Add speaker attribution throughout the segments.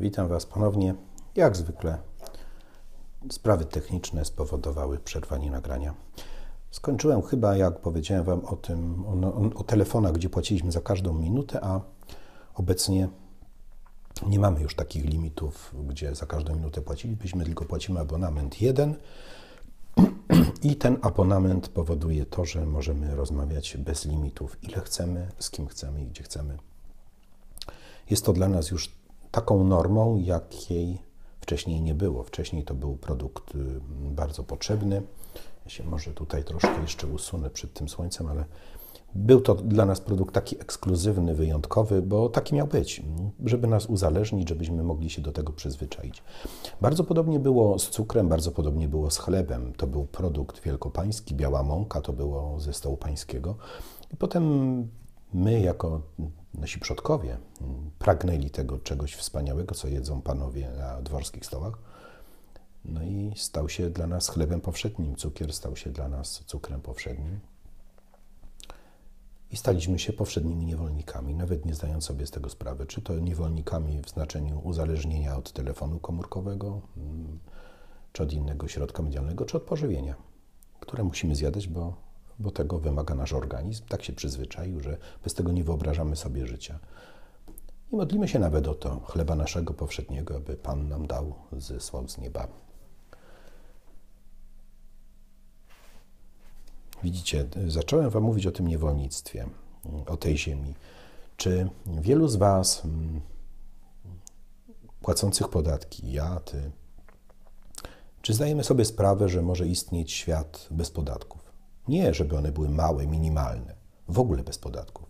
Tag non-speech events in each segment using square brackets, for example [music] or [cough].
Speaker 1: Witam Was ponownie. Jak zwykle sprawy techniczne spowodowały przerwanie nagrania. Skończyłem chyba, jak powiedziałem Wam o tym, o, no, o telefonach, gdzie płaciliśmy za każdą minutę, a obecnie nie mamy już takich limitów, gdzie za każdą minutę płacilibyśmy, tylko płacimy abonament jeden. [clears throat] I ten abonament powoduje to, że możemy rozmawiać bez limitów, ile chcemy, z kim chcemy i gdzie chcemy. Jest to dla nas już taką normą, jakiej wcześniej nie było. Wcześniej to był produkt y, bardzo potrzebny. Ja się może tutaj troszkę jeszcze usunę przed tym słońcem, ale był to dla nas produkt taki ekskluzywny, wyjątkowy, bo taki miał być, żeby nas uzależnić, żebyśmy mogli się do tego przyzwyczaić. Bardzo podobnie było z cukrem, bardzo podobnie było z chlebem. To był produkt wielkopański, biała mąka to było ze stołu pańskiego. I potem my, jako nasi przodkowie mm, pragnęli tego czegoś wspaniałego, co jedzą panowie na dworskich stołach. No i stał się dla nas chlebem powszednim, cukier stał się dla nas cukrem powszednim. I staliśmy się powszednimi niewolnikami, nawet nie zdając sobie z tego sprawy, czy to niewolnikami w znaczeniu uzależnienia od telefonu komórkowego, mm, czy od innego środka medialnego, czy od pożywienia, które musimy zjadać, bo bo tego wymaga nasz organizm. Tak się przyzwyczaił, że bez tego nie wyobrażamy sobie życia. I modlimy się nawet o to chleba naszego powszedniego, aby Pan nam dał, zesłał z nieba. Widzicie, zacząłem Wam mówić o tym niewolnictwie, o tej ziemi. Czy wielu z Was mm, płacących podatki, ja, Ty, czy zdajemy sobie sprawę, że może istnieć świat bez podatków? Nie, żeby one były małe, minimalne, w ogóle bez podatków.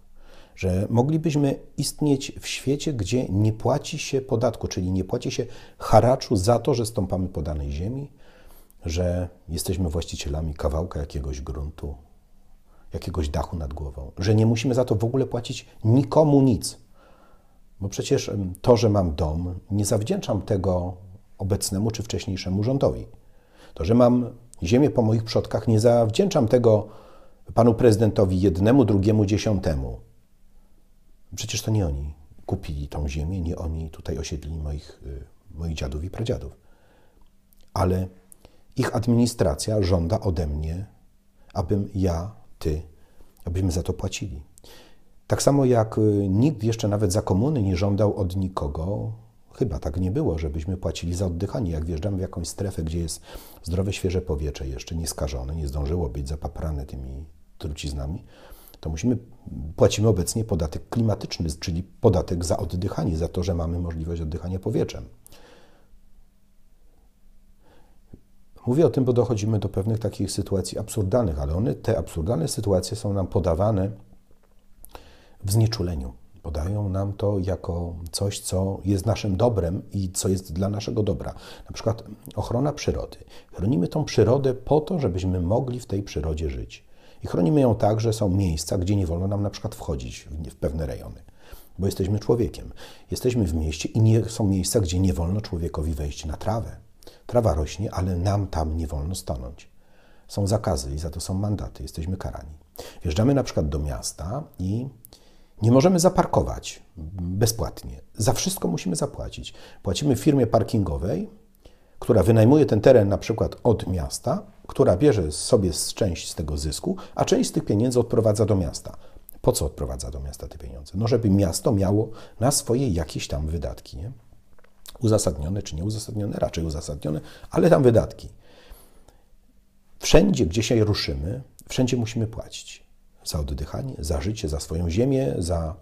Speaker 1: Że moglibyśmy istnieć w świecie, gdzie nie płaci się podatku, czyli nie płaci się haraczu za to, że stąpamy po danej ziemi, że jesteśmy właścicielami kawałka jakiegoś gruntu, jakiegoś dachu nad głową, że nie musimy za to w ogóle płacić nikomu nic. Bo przecież to, że mam dom, nie zawdzięczam tego obecnemu czy wcześniejszemu rządowi. To, że mam ziemię po moich przodkach, nie zawdzięczam tego panu prezydentowi jednemu, drugiemu, dziesiątemu. Przecież to nie oni kupili tą ziemię, nie oni tutaj osiedli moich, y, moich dziadów i pradziadów. Ale ich administracja żąda ode mnie, abym ja, ty, abyśmy za to płacili. Tak samo jak y, nikt jeszcze nawet za komuny nie żądał od nikogo chyba tak nie było, żebyśmy płacili za oddychanie. Jak wjeżdżamy w jakąś strefę, gdzie jest zdrowe, świeże powietrze, jeszcze nieskażone, nie zdążyło być zapaprane tymi truciznami, to musimy, płacimy obecnie podatek klimatyczny, czyli podatek za oddychanie, za to, że mamy możliwość oddychania powietrzem. Mówię o tym, bo dochodzimy do pewnych takich sytuacji absurdalnych, ale one, te absurdalne sytuacje są nam podawane w znieczuleniu. Podają nam to jako coś, co jest naszym dobrem i co jest dla naszego dobra. Na przykład ochrona przyrody. Chronimy tą przyrodę po to, żebyśmy mogli w tej przyrodzie żyć. I chronimy ją tak, że są miejsca, gdzie nie wolno nam na przykład wchodzić w pewne rejony, bo jesteśmy człowiekiem. Jesteśmy w mieście i nie, są miejsca, gdzie nie wolno człowiekowi wejść na trawę. Trawa rośnie, ale nam tam nie wolno stanąć. Są zakazy i za to są mandaty, jesteśmy karani. Wjeżdżamy na przykład do miasta i nie możemy zaparkować bezpłatnie. Za wszystko musimy zapłacić. Płacimy firmie parkingowej, która wynajmuje ten teren na przykład od miasta, która bierze sobie część z tego zysku, a część z tych pieniędzy odprowadza do miasta. Po co odprowadza do miasta te pieniądze? No, żeby miasto miało na swoje jakieś tam wydatki. Nie? Uzasadnione czy nieuzasadnione? Raczej uzasadnione, ale tam wydatki. Wszędzie, gdzie się ruszymy, wszędzie musimy płacić za oddychanie, za życie, za swoją ziemię, za,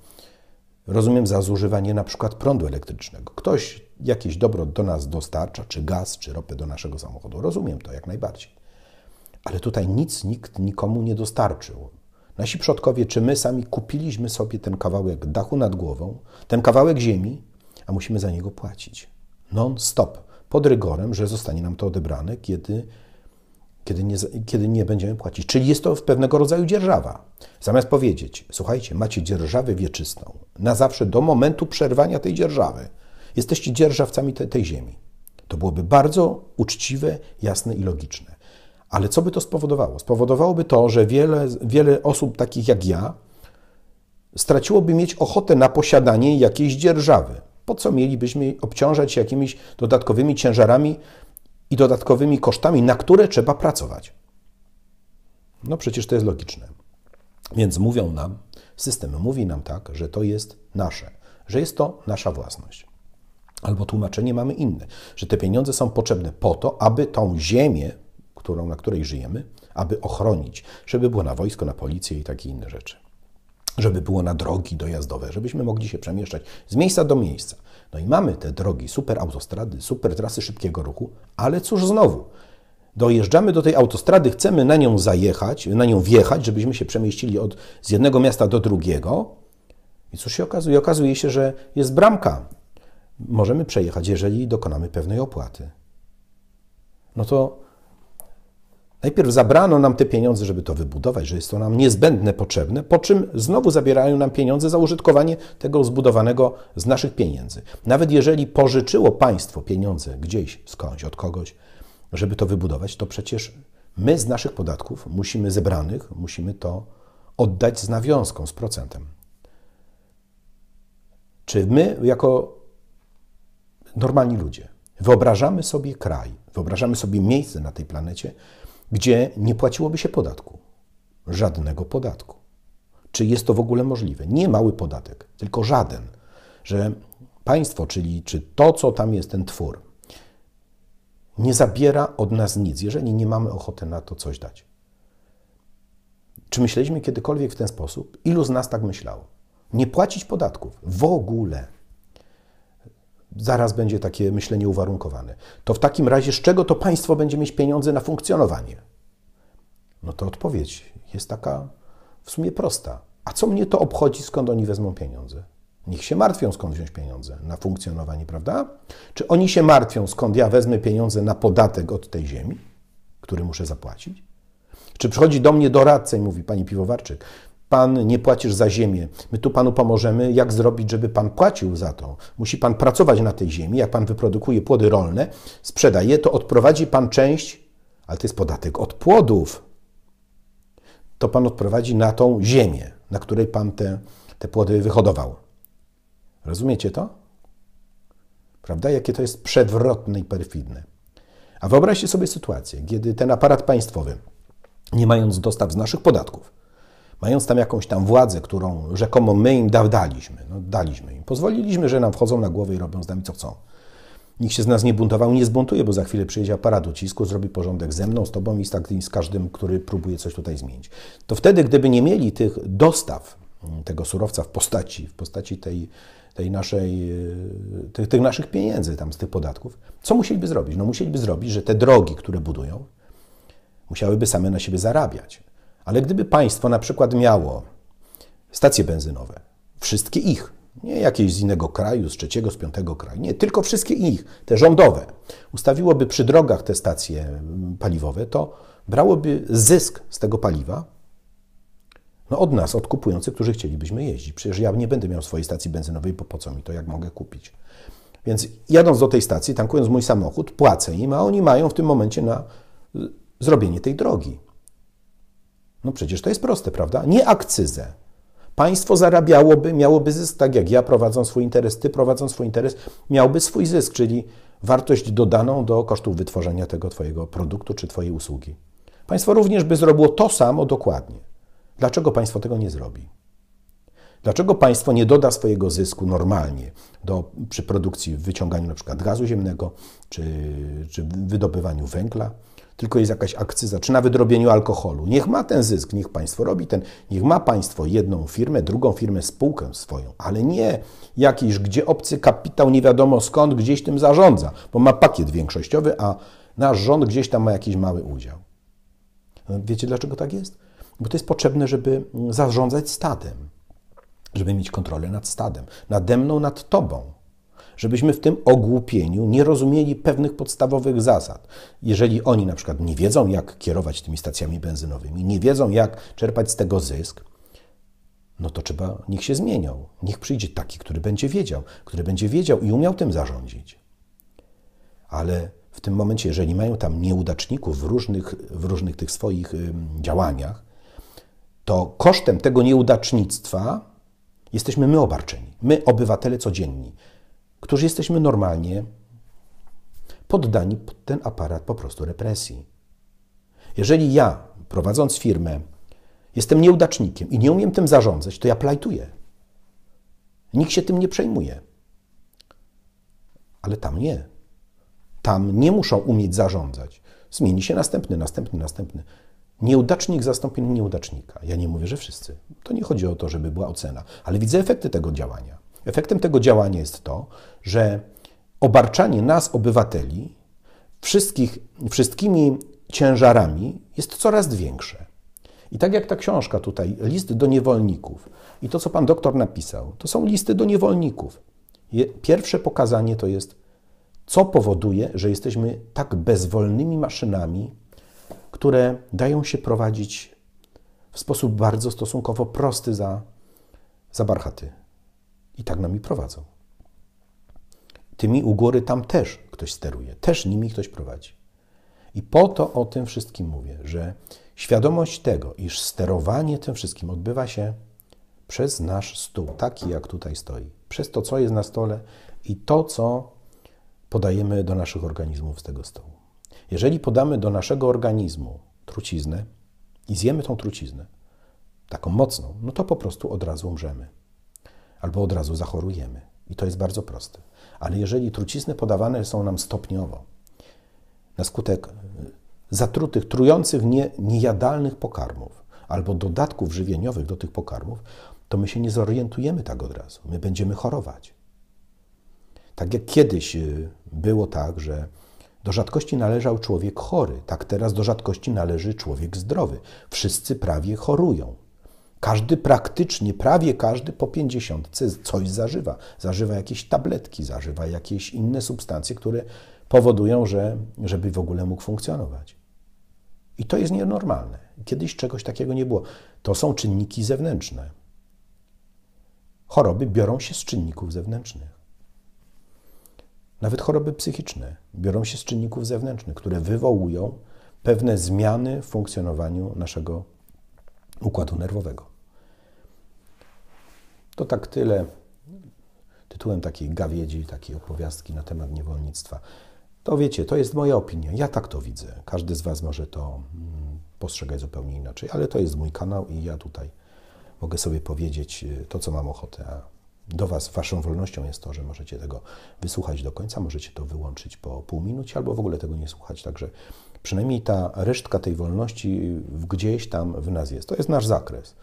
Speaker 1: rozumiem, za zużywanie na przykład prądu elektrycznego. Ktoś jakieś dobro do nas dostarcza, czy gaz, czy ropę do naszego samochodu. Rozumiem to jak najbardziej. Ale tutaj nic nikt nikomu nie dostarczył. Nasi przodkowie, czy my sami kupiliśmy sobie ten kawałek dachu nad głową, ten kawałek ziemi, a musimy za niego płacić. Non-stop, pod rygorem, że zostanie nam to odebrane, kiedy kiedy nie, kiedy nie będziemy płacić. Czyli jest to pewnego rodzaju dzierżawa. Zamiast powiedzieć, słuchajcie, macie dzierżawę wieczystą na zawsze do momentu przerwania tej dzierżawy, jesteście dzierżawcami te, tej ziemi. To byłoby bardzo uczciwe, jasne i logiczne. Ale co by to spowodowało? Spowodowałoby to, że wiele, wiele osób takich jak ja straciłoby mieć ochotę na posiadanie jakiejś dzierżawy. Po co mielibyśmy obciążać się jakimiś dodatkowymi ciężarami i dodatkowymi kosztami, na które trzeba pracować. No przecież to jest logiczne. Więc mówią nam, system mówi nam tak, że to jest nasze, że jest to nasza własność. Albo tłumaczenie mamy inne, że te pieniądze są potrzebne po to, aby tą ziemię, którą, na której żyjemy, aby ochronić, żeby było na wojsko, na policję i takie inne rzeczy żeby było na drogi dojazdowe, żebyśmy mogli się przemieszczać z miejsca do miejsca. No i mamy te drogi, super autostrady, super trasy szybkiego ruchu, ale cóż znowu? Dojeżdżamy do tej autostrady, chcemy na nią zajechać, na nią wjechać, żebyśmy się przemieścili od, z jednego miasta do drugiego. I cóż się okazuje? Okazuje się, że jest bramka. Możemy przejechać, jeżeli dokonamy pewnej opłaty. No to Najpierw zabrano nam te pieniądze, żeby to wybudować, że jest to nam niezbędne, potrzebne, po czym znowu zabierają nam pieniądze za użytkowanie tego zbudowanego z naszych pieniędzy. Nawet jeżeli pożyczyło państwo pieniądze gdzieś, skądś, od kogoś, żeby to wybudować, to przecież my z naszych podatków musimy zebranych, musimy to oddać z nawiązką, z procentem. Czy my, jako normalni ludzie, wyobrażamy sobie kraj, wyobrażamy sobie miejsce na tej planecie, gdzie nie płaciłoby się podatku. Żadnego podatku. Czy jest to w ogóle możliwe? Nie mały podatek, tylko żaden. Że państwo, czyli czy to, co tam jest, ten twór, nie zabiera od nas nic, jeżeli nie mamy ochoty na to coś dać. Czy myśleliśmy kiedykolwiek w ten sposób? Ilu z nas tak myślało? Nie płacić podatków w ogóle zaraz będzie takie myślenie uwarunkowane. To w takim razie z czego to państwo będzie mieć pieniądze na funkcjonowanie? No to odpowiedź jest taka w sumie prosta. A co mnie to obchodzi, skąd oni wezmą pieniądze? Niech się martwią, skąd wziąć pieniądze na funkcjonowanie, prawda? Czy oni się martwią, skąd ja wezmę pieniądze na podatek od tej ziemi, który muszę zapłacić? Czy przychodzi do mnie doradca i mówi, pani piwowarczyk, Pan nie płacisz za ziemię. My tu Panu pomożemy, jak zrobić, żeby Pan płacił za to. Musi Pan pracować na tej ziemi. Jak Pan wyprodukuje płody rolne, sprzedaje, to odprowadzi Pan część, ale to jest podatek od płodów. To Pan odprowadzi na tą ziemię, na której Pan te, te płody wyhodował. Rozumiecie to? Prawda? Jakie to jest przewrotne i perfidne. A wyobraźcie sobie sytuację, kiedy ten aparat państwowy, nie mając dostaw z naszych podatków, mając tam jakąś tam władzę, którą rzekomo my im da, daliśmy, no, daliśmy im, pozwoliliśmy, że nam wchodzą na głowę i robią z nami co chcą. Nikt się z nas nie buntował, nie zbuntuje, bo za chwilę przyjedzie aparat ucisku, zrobi porządek ze mną, z tobą i z, tak, z każdym, który próbuje coś tutaj zmienić. To wtedy, gdyby nie mieli tych dostaw mm, tego surowca w postaci, w postaci tej, tej naszej, e, tych, tych naszych pieniędzy tam z tych podatków, co musieliby zrobić? No musieliby zrobić, że te drogi, które budują, musiałyby same na siebie zarabiać. Ale gdyby państwo na przykład miało stacje benzynowe, wszystkie ich, nie jakieś z innego kraju, z trzeciego, z piątego kraju, nie, tylko wszystkie ich, te rządowe, ustawiłoby przy drogach te stacje mm, paliwowe, to brałoby zysk z tego paliwa no od nas, od kupujących, którzy chcielibyśmy jeździć. Przecież ja nie będę miał swojej stacji benzynowej, po, po co mi to, jak mogę kupić. Więc jadąc do tej stacji, tankując mój samochód, płacę im, a oni mają w tym momencie na y, zrobienie tej drogi. No przecież to jest proste, prawda? Nie akcyzę. Państwo zarabiałoby, miałoby zysk, tak jak ja prowadząc swój interes, ty prowadząc swój interes, miałby swój zysk, czyli wartość dodaną do kosztów wytworzenia tego twojego produktu czy twojej usługi. Państwo również by zrobiło to samo dokładnie. Dlaczego państwo tego nie zrobi? Dlaczego państwo nie doda swojego zysku normalnie do, przy produkcji, wyciąganiu np. gazu ziemnego czy, czy wydobywaniu węgla? tylko jest jakaś akcyza, czy na wydrobieniu alkoholu. Niech ma ten zysk, niech państwo robi ten, niech ma państwo jedną firmę, drugą firmę, spółkę swoją, ale nie jakiś, gdzie obcy kapitał nie wiadomo skąd gdzieś tym zarządza, bo ma pakiet większościowy, a nasz rząd gdzieś tam ma jakiś mały udział. No, wiecie dlaczego tak jest? Bo to jest potrzebne, żeby mm, zarządzać stadem, żeby mieć kontrolę nad stadem, nade mną, nad tobą żebyśmy w tym ogłupieniu nie rozumieli pewnych podstawowych zasad. Jeżeli oni na przykład nie wiedzą, jak kierować tymi stacjami benzynowymi, nie wiedzą, jak czerpać z tego zysk, no to trzeba, niech się zmienią. Niech przyjdzie taki, który będzie wiedział, który będzie wiedział i umiał tym zarządzić. Ale w tym momencie, jeżeli mają tam nieudaczników w różnych, w różnych tych swoich działaniach, to kosztem tego nieudacznictwa jesteśmy my obarczeni, my obywatele codzienni którzy jesteśmy normalnie poddani pod ten aparat po prostu represji. Jeżeli ja, prowadząc firmę, jestem nieudacznikiem i nie umiem tym zarządzać, to ja plajtuję. Nikt się tym nie przejmuje. Ale tam nie. Tam nie muszą umieć zarządzać. Zmieni się następny, następny, następny. Nieudacznik zastąpi nieudacznika. Ja nie mówię, że wszyscy. To nie chodzi o to, żeby była ocena, ale widzę efekty tego działania. Efektem tego działania jest to, że obarczanie nas, obywateli, wszystkich, wszystkimi ciężarami jest coraz większe. I tak jak ta książka tutaj, list do niewolników i to, co pan doktor napisał, to są listy do niewolników. Pierwsze pokazanie to jest, co powoduje, że jesteśmy tak bezwolnymi maszynami, które dają się prowadzić w sposób bardzo stosunkowo prosty za, za barchaty. I tak nami prowadzą. Tymi u góry tam też ktoś steruje, też nimi ktoś prowadzi. I po to o tym wszystkim mówię, że świadomość tego, iż sterowanie tym wszystkim odbywa się przez nasz stół, taki jak tutaj stoi, przez to, co jest na stole i to, co podajemy do naszych organizmów z tego stołu. Jeżeli podamy do naszego organizmu truciznę i zjemy tą truciznę, taką mocną, no to po prostu od razu umrzemy albo od razu zachorujemy. I to jest bardzo proste. Ale jeżeli trucizny podawane są nam stopniowo, na skutek e, zatrutych, trujących, nie, niejadalnych pokarmów albo dodatków żywieniowych do tych pokarmów, to my się nie zorientujemy tak od razu. My będziemy chorować. Tak jak kiedyś e, było tak, że do rzadkości należał człowiek chory, tak teraz do rzadkości należy człowiek zdrowy. Wszyscy prawie chorują. Każdy praktycznie, prawie każdy po 50 coś zażywa. Zażywa jakieś tabletki, zażywa jakieś inne substancje, które powodują, że, żeby w ogóle mógł funkcjonować. I to jest nienormalne. Kiedyś czegoś takiego nie było. To są czynniki zewnętrzne. Choroby biorą się z czynników zewnętrznych. Nawet choroby psychiczne biorą się z czynników zewnętrznych, które wywołują pewne zmiany w funkcjonowaniu naszego układu nerwowego. To tak tyle tytułem takiej gawiedzi, takiej opowiastki na temat niewolnictwa. To wiecie, to jest moja opinia. Ja tak to widzę. Każdy z Was może to mm, postrzegać zupełnie inaczej, ale to jest mój kanał i ja tutaj mogę sobie powiedzieć y, to, co mam ochotę. A do Was, Waszą wolnością jest to, że możecie tego wysłuchać do końca, możecie to wyłączyć po pół minucie albo w ogóle tego nie słuchać. Także przynajmniej ta resztka tej wolności y, gdzieś tam w nas jest. To jest nasz zakres.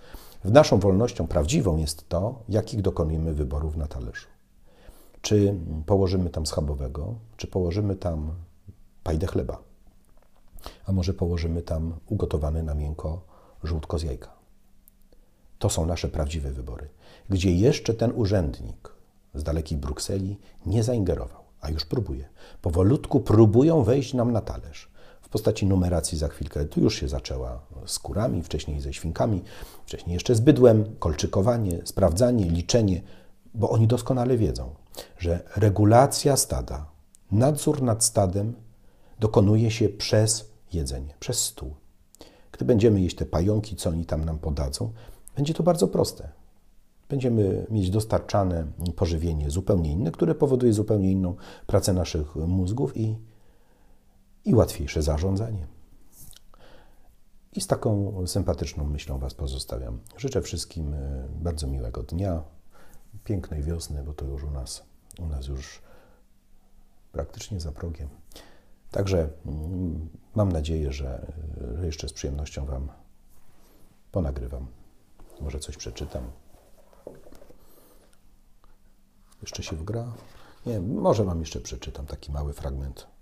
Speaker 1: W naszą wolnością prawdziwą jest to, jakich dokonujemy wyborów na talerzu. Czy położymy tam schabowego, czy położymy tam pajdę chleba, a może położymy tam ugotowane na miękko żółtko z jajka. To są nasze prawdziwe wybory, gdzie jeszcze ten urzędnik z dalekiej Brukseli nie zaingerował, a już próbuje. Powolutku próbują wejść nam na talerz w postaci numeracji za chwilkę. Tu już się zaczęła z kurami, wcześniej ze świnkami, wcześniej jeszcze z bydłem, kolczykowanie, sprawdzanie, liczenie, bo oni doskonale wiedzą, że regulacja stada, nadzór nad stadem dokonuje się przez jedzenie, przez stół. Gdy będziemy jeść te pająki, co oni tam nam podadzą, będzie to bardzo proste. Będziemy mieć dostarczane pożywienie zupełnie inne, które powoduje zupełnie inną pracę naszych mózgów i i łatwiejsze zarządzanie. I z taką sympatyczną myślą Was pozostawiam. Życzę wszystkim e, bardzo miłego dnia, pięknej wiosny, bo to już u nas, u nas już praktycznie za progiem. Także mm, mam nadzieję, że jeszcze z przyjemnością Wam ponagrywam. Może coś przeczytam. Jeszcze się wgra? Nie, może Wam jeszcze przeczytam taki mały fragment.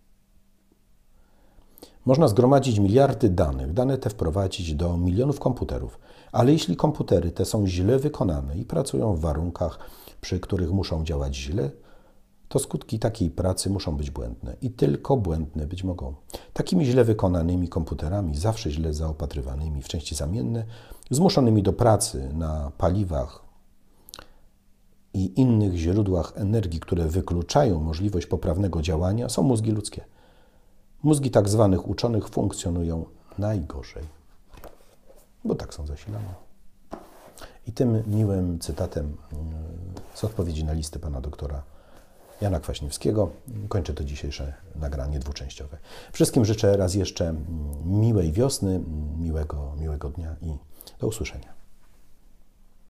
Speaker 1: Można zgromadzić miliardy danych, dane te wprowadzić do milionów komputerów, ale jeśli komputery te są źle wykonane i pracują w warunkach, przy których muszą działać źle, to skutki takiej pracy muszą być błędne i tylko błędne być mogą. Takimi źle wykonanymi komputerami, zawsze źle zaopatrywanymi w części zamienne, zmuszonymi do pracy na paliwach i innych źródłach energii, które wykluczają możliwość poprawnego działania, są mózgi ludzkie. Mózgi tak zwanych uczonych funkcjonują najgorzej, bo tak są zasilane. I tym miłym cytatem mm, z odpowiedzi na listy pana doktora Jana Kwaśniewskiego kończę to dzisiejsze nagranie dwuczęściowe. Wszystkim życzę raz jeszcze mm, miłej wiosny, mm, miłego, miłego dnia i do usłyszenia.